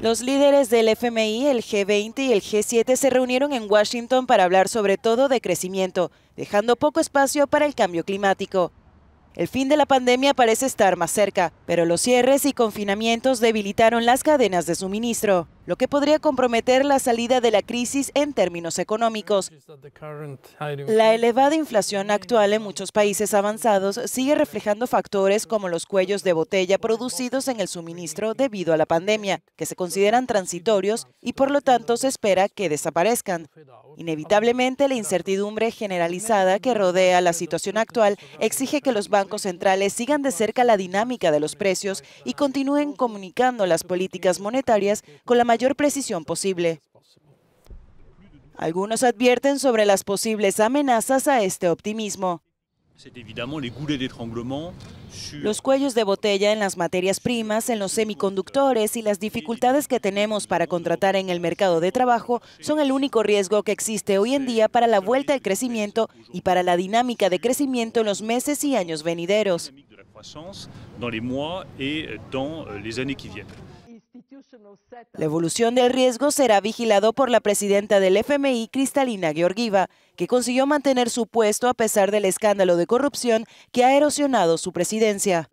Los líderes del FMI, el G20 y el G7 se reunieron en Washington para hablar sobre todo de crecimiento, dejando poco espacio para el cambio climático. El fin de la pandemia parece estar más cerca, pero los cierres y confinamientos debilitaron las cadenas de suministro lo que podría comprometer la salida de la crisis en términos económicos. La elevada inflación actual en muchos países avanzados sigue reflejando factores como los cuellos de botella producidos en el suministro debido a la pandemia, que se consideran transitorios y por lo tanto se espera que desaparezcan. Inevitablemente, la incertidumbre generalizada que rodea la situación actual exige que los bancos centrales sigan de cerca la dinámica de los precios y continúen comunicando las políticas monetarias con la mayor precisión posible. Algunos advierten sobre las posibles amenazas a este optimismo. Los cuellos de botella en las materias primas, en los semiconductores y las dificultades que tenemos para contratar en el mercado de trabajo son el único riesgo que existe hoy en día para la vuelta al crecimiento y para la dinámica de crecimiento en los meses y años venideros. La evolución del riesgo será vigilado por la presidenta del FMI, Cristalina Georgieva, que consiguió mantener su puesto a pesar del escándalo de corrupción que ha erosionado su presidencia.